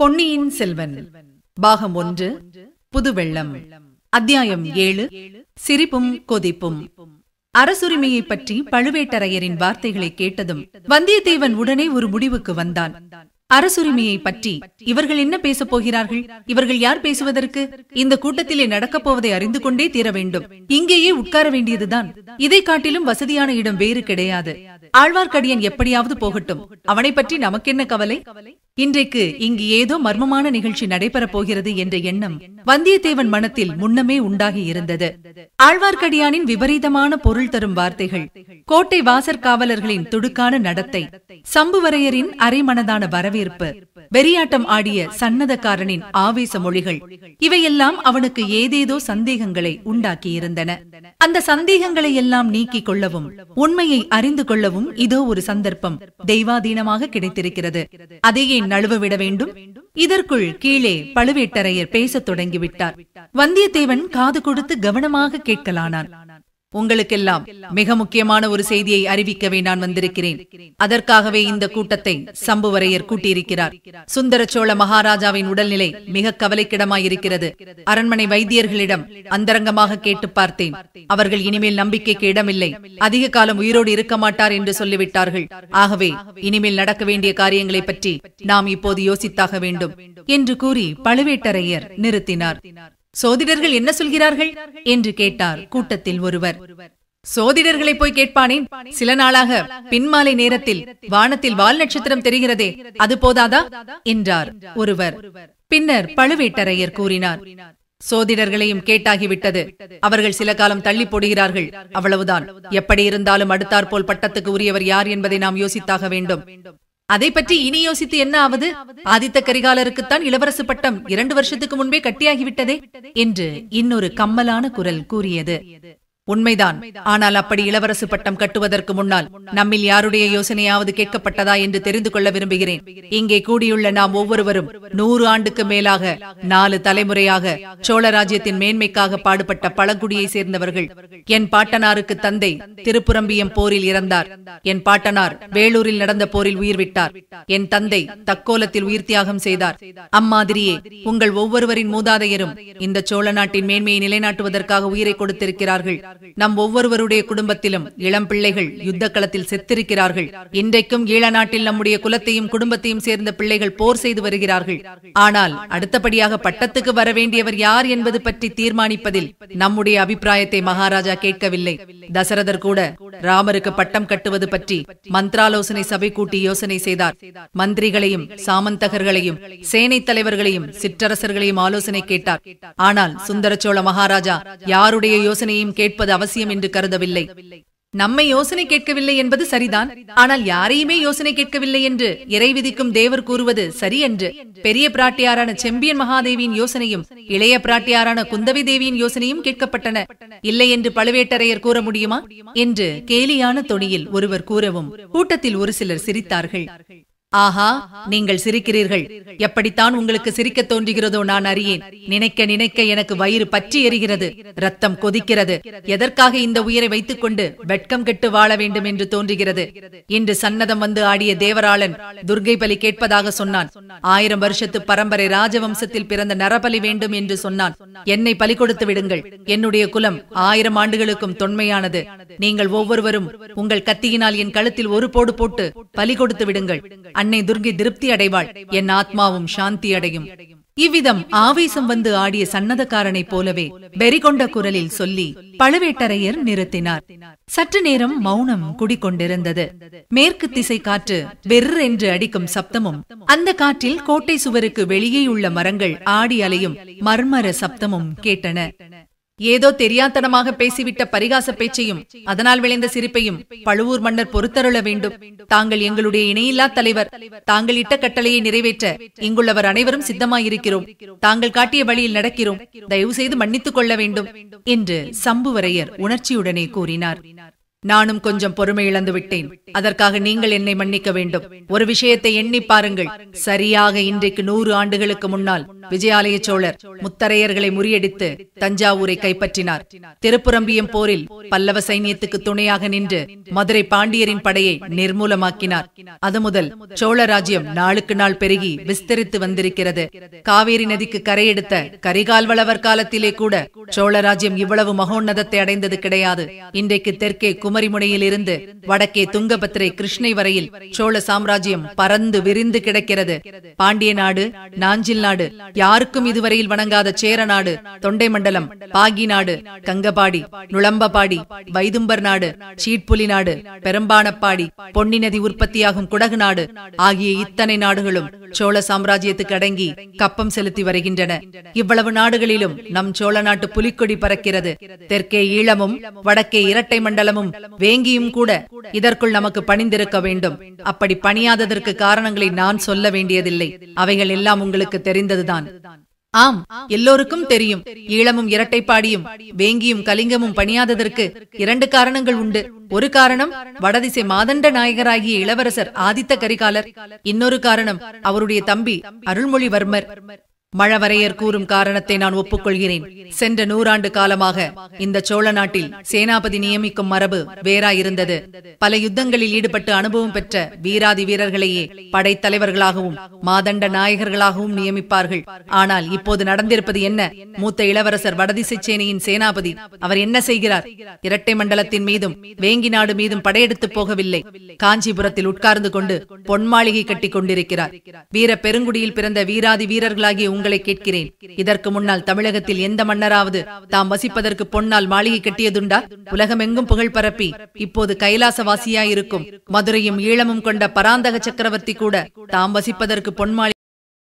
பொன்னியின் செல்வன் பாகம் ஒன்று புதுவெள்ளம் அத்தியாயம் ஏழு சிரிப்பும் கொதிப்பும் அரசுரிமையை பற்றி பழுவேட்டரையரின் வார்த்தைகளை கேட்டதும் வந்தியத்தேவன் உடனே ஒரு முடிவுக்கு வந்தான் அரசுரிமையை பற்றி இவர்கள் என்ன பேசப் போகிறார்கள் இவர்கள் யார் பேசுவதற்கு இந்த கூட்டத்திலே நடக்கப் போவதை அறிந்து கொண்டே தீர வேண்டும் இங்கேயே உட்கார வேண்டியதுதான் இதை காட்டிலும் வசதியான இடம் வேறு கிடையாது ஆழ்வார்க்கடியன் எப்படியாவது போகட்டும் அவனை பற்றி என்ன கவலை இன்றைக்கு இங்கு ஏதோ மர்மமான நிகழ்ச்சி நடைபெறப் போகிறது என்ற எண்ணம் வந்தியத்தேவன் மனத்தில் முன்னமே உண்டாகி இருந்தது ஆழ்வார்க்கடியானின் விபரீதமான பொருள் தரும் வார்த்தைகள் கோட்டை வாசற் காவலர்களின் துடுக்கான நடத்தை சம்புவரையரின் அரைமனதான வரவேற்பு வெறியாட்டம் ஆடிய சன்னதக்காரனின் ஆவேச மொழிகள் இவையெல்லாம் அவனுக்கு ஏதேதோ சந்தேகங்களை உண்டாக்கியிருந்தன அந்த சந்தேகங்களை எல்லாம் நீக்கிக் கொள்ளவும் உண்மையை அறிந்து கொள்ளவும் இதோ ஒரு சந்தர்ப்பம் தெய்வாதீனமாக கிடைத்திருக்கிறது அதையே நழுவ விட வேண்டும் இதற்குள் கீழே பழுவேட்டரையர் பேசத் தொடங்கிவிட்டார் வந்தியத்தேவன் காது கொடுத்து கவனமாக கேட்கலானான் உங்களுக்கெல்லாம் மிக முக்கியமான ஒரு செய்தியை அறிவிக்கவே நான் வந்திருக்கிறேன் அதற்காகவே இந்த கூட்டத்தை சம்புவரையர் கூட்டியிருக்கிறார் சுந்தர சோழ மகாராஜாவின் உடல்நிலை மிக கவலைக்கிடமாயிருக்கிறது அரண்மனை வைத்தியர்களிடம் அந்தரங்கமாக கேட்டு பார்த்தேன் அவர்கள் இனிமேல் நம்பிக்கைக்கு இடமில்லை அதிக காலம் உயிரோடு இருக்க மாட்டார் என்று சொல்லிவிட்டார்கள் ஆகவே இனிமேல் நடக்க வேண்டிய காரியங்களை பற்றி நாம் இப்போது யோசித்தாக வேண்டும் என்று கூறி பழுவேட்டரையர் நிறுத்தினார் சோதிடர்கள் என்ன சொல்கிறார்கள் என்று கேட்டார் கூட்டத்தில் ஒருவர் சோதிடர்களை போய் கேட்பானேன் சில நாளாக பின்மாலை நேரத்தில் வானத்தில் வால் நட்சத்திரம் தெரிகிறதே அது போதாதா என்றார் ஒருவர் பின்னர் பழுவேட்டரையர் கூறினார் சோதிடர்களையும் கேட்டாகிவிட்டது அவர்கள் சில காலம் தள்ளி போடுகிறார்கள் அவ்வளவுதான் எப்படி இருந்தாலும் அடுத்தாற்போல் பட்டத்துக்கு உரியவர் யார் என்பதை நாம் யோசித்தாக வேண்டும் அதை பற்றி இனி யோசித்து என்ன ஆவது ஆதித்த கரிகாலருக்குத்தான் இளவரசு பட்டம் இரண்டு வருஷத்துக்கு முன்பே கட்டியாகிவிட்டதே என்று இன்னொரு கம்மலான குரல் கூறியது உண்மைதான் ஆனால் அப்படி இளவரசு பட்டம் கட்டுவதற்கு முன்னால் நம்மில் யாருடைய யோசனையாவது கேட்கப்பட்டதா என்று தெரிந்து கொள்ள விரும்புகிறேன் இங்கே கூடியுள்ள நாம் ஒவ்வொருவரும் நூறு ஆண்டுக்கு மேலாக நாலு தலைமுறையாக சோழராஜ்யத்தின் மேன்மைக்காக பாடுபட்ட பழங்குடியை சேர்ந்தவர்கள் என் பாட்டனாருக்கு தந்தை திருப்புரம்பியம் போரில் இறந்தார் என் பாட்டனார் வேலூரில் நடந்த போரில் உயிர் விட்டார் என் தந்தை தக்கோலத்தில் உயிர் தியாகம் செய்தார் அம்மாதிரியே உங்கள் ஒவ்வொருவரின் மூதாதையரும் இந்த சோழ நாட்டின் மேன்மையை நிலைநாட்டுவதற்காக உயிரை கொடுத்திருக்கிறார்கள் நம் ஒவ்வொருவருடைய குடும்பத்திலும் இளம் பிள்ளைகள் யுத்த களத்தில் செத்திருக்கிறார்கள் இன்றைக்கும் ஈழ நாட்டில் நம்முடைய குலத்தையும் குடும்பத்தையும் சேர்ந்த பிள்ளைகள் போர் செய்து வருகிறார்கள் ஆனால் அடுத்தபடியாக பட்டத்துக்கு வர வேண்டியவர் யார் என்பது பற்றி தீர்மானிப்பதில் நம்முடைய அபிப்பிராயத்தை மகாராஜா கேட்கவில்லை தசரதர் கூட ராமருக்கு பட்டம் கட்டுவது பற்றி மந்திராலோசனை சபை கூட்டி யோசனை செய்தார் மந்திரிகளையும் சாமந்தகர்களையும் சேனை தலைவர்களையும் சிற்றரசர்களையும் ஆலோசனை கேட்டார் ஆனால் சுந்தரச்சோழ மகாராஜா யாருடைய யோசனையும் கேட்ப சிந்திப்பது அவசியம் என்று கருதவில்லை நம்மை யோசனை கேட்கவில்லை என்பது சரிதான் ஆனால் யாரையுமே யோசனை கேட்கவில்லை என்று இறை விதிக்கும் தேவர் கூறுவது சரி என்று பெரிய பிராட்டியாரான செம்பியன் மகாதேவியின் யோசனையும் இளைய பிராட்டியாரான குந்தவி தேவியின் யோசனையும் கேட்கப்பட்டன இல்லை என்று பழுவேட்டரையர் கூற முடியுமா என்று கேலியான தொனியில் ஒருவர் கூறவும் கூட்டத்தில் ஒரு சிலர் சிரித்தார்கள் ஆஹா நீங்கள் சிரிக்கிறீர்கள் எப்படித்தான் உங்களுக்கு சிரிக்க தோன்றுகிறதோ நான் அறியேன் நினைக்க நினைக்க எனக்கு வயிறு பற்றி எரிகிறது ரத்தம் கொதிக்கிறது எதற்காக இந்த உயிரை வைத்துக் கொண்டு வெட்கம் கெட்டு வாழ வேண்டும் என்று தோன்றுகிறது இன்று சன்னதம் வந்து ஆடிய தேவராளன் துர்கை பலி கேட்பதாக சொன்னான் ஆயிரம் வருஷத்து பரம்பரை ராஜவம்சத்தில் பிறந்த நரபலி வேண்டும் என்று சொன்னான் என்னை பலி கொடுத்து விடுங்கள் என்னுடைய குலம் ஆயிரம் ஆண்டுகளுக்கும் தொன்மையானது நீங்கள் ஒவ்வொருவரும் உங்கள் கத்தியினால் என் கழுத்தில் ஒரு போடு போட்டு பலி கொடுத்து விடுங்கள் அன்னை துர்கை திருப்தி அடைவாள் என் ஆத்மாவும் சாந்தி அடையும் இவ்விதம் ஆவேசம் வந்து ஆடிய சன்னதக்காரனைப் போலவே வெறிகொண்ட குரலில் சொல்லி பழுவேட்டரையர் நிறுத்தினார் சற்று நேரம் மௌனம் குடிக்கொண்டிருந்தது மேற்கு திசை காற்று வெர் என்று அடிக்கும் சப்தமும் அந்த காற்றில் கோட்டை சுவருக்கு வெளியே உள்ள மரங்கள் ஆடி அலையும் மர்மர சப்தமும் கேட்டன ஏதோ தெரியாதனமாக பேசிவிட்ட பரிகாச பேச்சையும் அதனால் விளைந்த சிரிப்பையும் பழுவூர் மன்னர் பொறுத்தருள வேண்டும் தாங்கள் எங்களுடைய இணையில்லா தலைவர் தாங்கள் இட்ட கட்டளையை நிறைவேற்ற இங்குள்ளவர் அனைவரும் சித்தமாயிருக்கிறோம் தாங்கள் காட்டிய வழியில் நடக்கிறோம் தயவு செய்து மன்னித்துக் கொள்ள வேண்டும் என்று சம்புவரையர் உணர்ச்சியுடனே கூறினார் நானும் கொஞ்சம் பொறுமை இழந்து விட்டேன் அதற்காக நீங்கள் என்னை மன்னிக்க வேண்டும் ஒரு விஷயத்தை எண்ணி பாருங்கள் சரியாக இன்றைக்கு நூறு ஆண்டுகளுக்கு முன்னால் விஜயாலய சோழர் முத்தரையர்களை முறியடித்து தஞ்சாவூரை கைப்பற்றினார் திருப்புரம்பியம் போரில் பல்லவ சைன்யத்துக்கு துணையாக நின்று மதுரை பாண்டியரின் படையை நிர்மூலமாக்கினார் அது முதல் சோழ ராஜ்யம் நாளுக்கு நாள் பெருகி விஸ்தரித்து வந்திருக்கிறது காவேரி நதிக்கு கரையெடுத்த கரிகால்வளவர் காலத்திலே கூட சோழ ராஜ்யம் இவ்வளவு மகோன்னதத்தை அடைந்தது கிடையாது இன்றைக்கு தெற்கே குமரிமுனையிலிருந்து வடக்கே துங்கபத்திரை கிருஷ்ணை வரையில் சோழ சாம்ராஜ்யம் பறந்து விரிந்து கிடக்கிறது பாண்டிய நாடு நாஞ்சில் நாடு யாருக்கும் இதுவரையில் வணங்காத சேர நாடு தொண்டை மண்டலம் பாகி நாடு கங்கபாடி நுழம்பபாடி வைதும்பர் நாடு சீட்புலி நாடு பெரும்பானப்பாடி பொன்னி நதி உற்பத்தியாகும் குடகு நாடு ஆகிய இத்தனை நாடுகளும் சோழ சாம்ராஜ்யத்துக்கு அடங்கி கப்பம் செலுத்தி வருகின்றன இவ்வளவு நாடுகளிலும் நம் சோழ நாட்டு புலிக்கொடி பறக்கிறது தெற்கே ஈழமும் வடக்கே இரட்டை மண்டலமும் வேங்கியும் கூட இதற்குள் நமக்கு பணிந்திருக்க வேண்டும் அப்படி பணியாததற்கு காரணங்களை நான் சொல்ல வேண்டியதில்லை அவைகள் எல்லாம் உங்களுக்கு தெரிந்ததுதான் ஆம் எல்லோருக்கும் தெரியும் ஈழமும் இரட்டைப்பாடியும் வேங்கியும் கலிங்கமும் பணியாததற்கு இரண்டு காரணங்கள் உண்டு ஒரு காரணம் வடதிசை மாதண்ட நாயகராகிய இளவரசர் ஆதித்த கரிகாலர் இன்னொரு காரணம் அவருடைய தம்பி அருள்மொழிவர்மர் மழவரையர் கூறும் காரணத்தை நான் ஒப்புக்கொள்கிறேன் சென்ற நூறாண்டு காலமாக இந்த சோழ நாட்டில் சேனாபதி நியமிக்கும் மரபு வேறா இருந்தது பல யுத்தங்களில் ஈடுபட்டு அனுபவம் பெற்ற வீராதி வீரர்களையே படைத்தலைவர்களாகவும் மாதண்ட நாயகர்களாகவும் நியமிப்பார்கள் ஆனால் இப்போது நடந்திருப்பது என்ன மூத்த இளவரசர் வடதிசை சேனையின் சேனாபதி அவர் என்ன செய்கிறார் இரட்டை மண்டலத்தின் மீதும் வேங்கி நாடு மீதும் படையெடுத்து போகவில்லை காஞ்சிபுரத்தில் உட்கார்ந்து கொண்டு பொன்மாளிகை கட்டி கொண்டிருக்கிறார் வீர பெருங்குடியில் பிறந்த வீராதி வீரர்களாகிய உங்களை கேட்கிறேன் இதற்கு முன்னால் தமிழகத்தில் எந்த மன்னராவது தாம் வசிப்பதற்கு பொன்னால் மாளிகை கட்டியதுண்டா உலகமெங்கும் புகழ் பரப்பி இப்போது கைலாசவாசியாயிருக்கும் மதுரையும் ஈழமும் கொண்ட பராந்தக சக்கரவர்த்தி கூட தாம் வசிப்பதற்கு பொன்மாளி